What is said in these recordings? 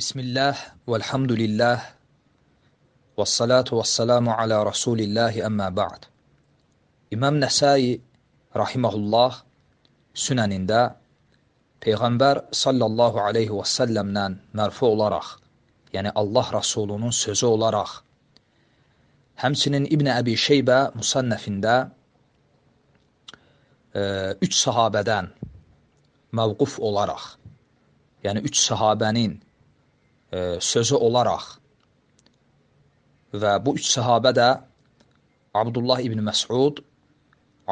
Bismillah, velhamdülillah, və salatu və salamu alə rasulillahi əmmə ba'd. İmam Nəsai rahiməhullah sünənində Peyğəmbər sallallahu aleyhi və səlləmdən mərfu olaraq, yəni Allah Rasulunun sözü olaraq, həmçinin İbn Əbi Şeybə musannəfində e, üç sahabədən məvquf olaraq, yəni üç sahabənin E, sözü olaraq və bu üç səhabə də Abdullah ibn Məsud,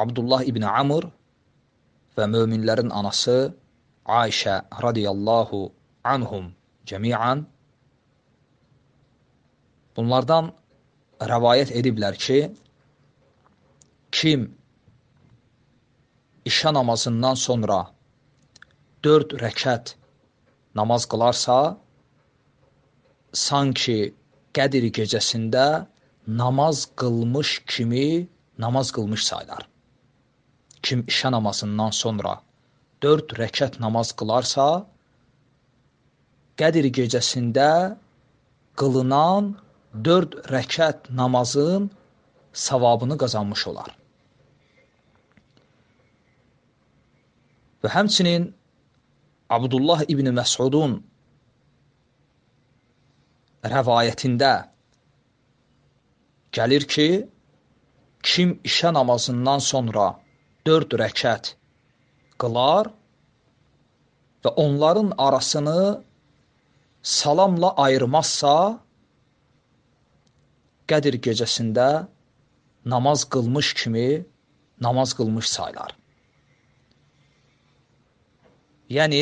Abdullah ibn Amr və möminlərin anası Ayşə radiyallahu anhum cəmiən bunlardan rəvayət ediblər ki, kim işə namazından sonra 4 rəkət namaz qılarsa, sanki Qədir gecəsində namaz qılmış kimi namaz qılmış saylar. Kim işə namazından sonra 4 rəkət namaz qılarsa, Qədir gecəsində qılınan 4 rəkət namazın savabını qazanmış olar. Və həmçinin Abdullah ibn Məsudun rəvayətində gəlir ki, kim işə namazından sonra 4 rəkət qılar və onların arasını salamla ayırmazsa, Qədir gecəsində namaz qılmış kimi namaz qılmış saylar. Yəni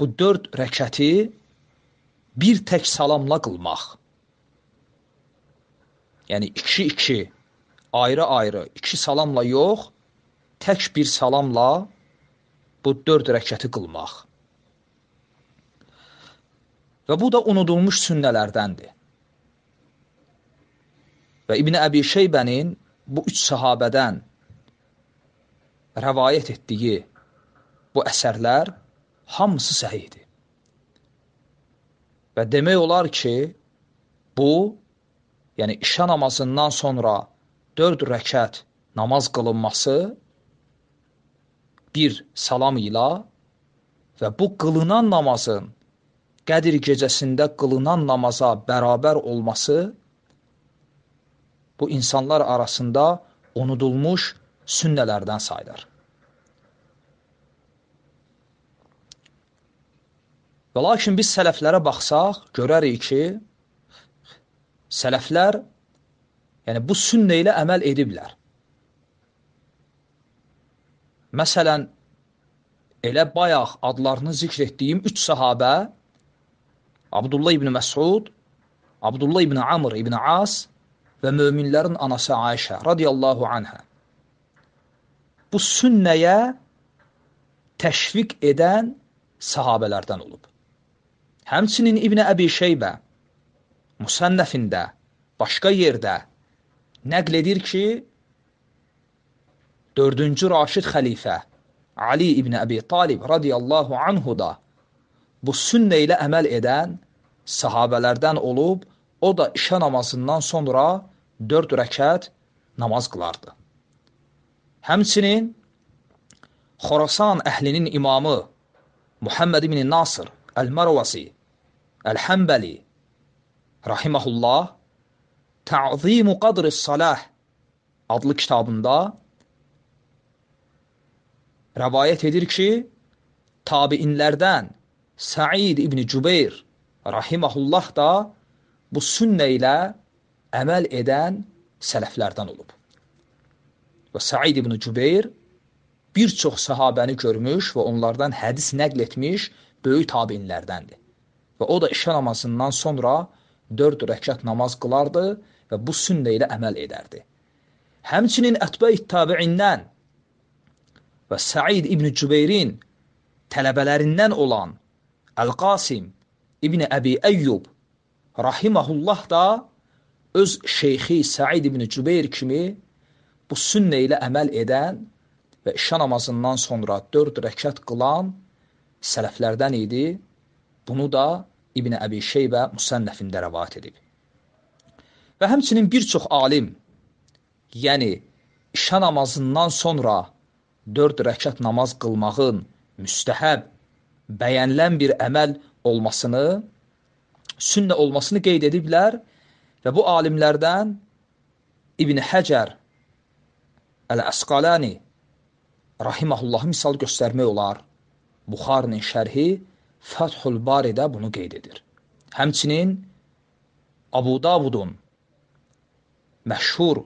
bu 4 rəkəti bir tək salamla qılmaq. Yəni 2-2 ayrı-ayrı 2 salamla yox, tək bir salamla bu 4 rəkəti qılmaq. Və bu da unudulmuş sünnələrdəndir. Və İbn Əbi Şeybənin bu üç sahabədən rəvayət etdiyi bu əsərlər hamısı səhihdir. Və demək olar ki, bu, yəni işə namazından sonra 4 rəkət namaz qılınması bir salam ilə və bu qılınan namazın Qədir gecəsində qılınan namaza bərabər olması bu insanlar arasında unudulmuş sünnələrdən sayılır. Və lakin biz sələflərə baxsaq, görərik ki, sələflər yəni bu sünnə ilə əməl ediblər. Məsələn, elə bayaq adlarını zikr etdiyim üç sahabə, Abdullah ibn Məsud, Abdullah ibn Amr ibn As və möminlərin anası Ayşə radiyallahu anhə. Bu sünnəyə təşviq edən sahabələrdən olub. Həmçinin İbn Əbi Şeybə müsənnəfində başqa yerdə nəql edir ki, 4-cü Raşid xəlifə Ali ibn Əbi Talib radiyallahu anhu da bu sünnə ilə əməl edən sahabələrdən olub, o da işə namazından sonra 4 rəkət namaz qılardı. Həmçinin Xorasan əhlinin imamı Muhammed ibn Nasır Əl-Marvasi, Əl-Həmbəli, Rahiməhullah, Tə'zimu qadr-ı saləh adlı kitabında rəvayət edir ki, tabiinlərdən Said ibn Cübeyr rahiməhullah da bu sünnə ilə əməl edən sələflərdən olub. Və Said ibn Cübeyr bir çox səhabəni görmüş və onlardan hədis nəql etmiş böyük tabinlərdəndir. Və o da işə namazından sonra 4 rəkat namaz qılardı və bu sünnə ilə əməl edərdi. Həmçinin Ətbəy Tabiindən və Səid İbn Cübeyrin tələbələrindən olan Əl-Qasim İbn Əbi Əyyub rahiməhullah da öz şeyxi Səid İbn Cübeyr kimi bu sünnə ilə əməl edən və işə namazından sonra 4 rəkat qılan sələflərdən idi. Bunu da İbn Əbi Şeybə Musənnəfində rəvat edib. Və həmçinin bir çox alim, yəni işə namazından sonra 4 rəkat namaz qılmağın müstəhəb, bəyənilən bir əməl olmasını, sünnə olmasını qeyd ediblər və bu alimlərdən İbn Həcər Əl-Əsqalani rahimahullahı misal göstərmək olar. Buxarinin şərhi Fəthül Baridə bunu qeyd edir. Həmçinin Abu Davudun məşhur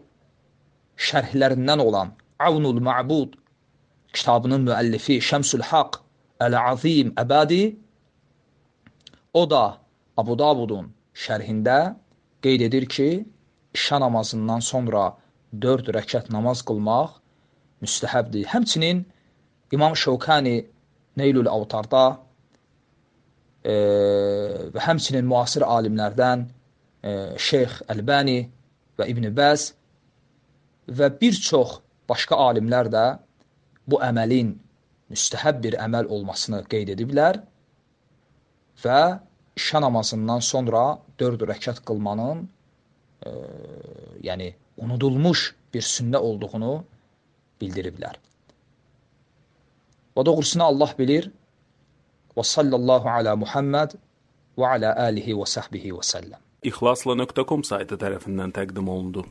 şərhlərindən olan Avnul Ma'bud kitabının müəllifi Şəmsül Haq Əl-Azim Əbədi o da Abu Davudun şərhində qeyd edir ki, işə namazından sonra 4 rəkat namaz qılmaq müstəhəbdir. Həmçinin İmam Şevkani Neylül Avtarda e, və həmçinin müasir alimlərdən e, Şeyx Əlbani və İbn Bəz və bir çox başqa alimlər də bu əməlin müstəhəb bir əməl olmasını qeyd ediblər və işə namazından sonra 4 rəkat qılmanın e, yəni unudulmuş bir sünnə olduğunu bildiriblər. Və doğrusunu Allah bilir. Və sallallahu ala Muhammed və ala alihi və sahbihi və səlləm. İhlasla.com saytı tərəfindən təqdim olundu.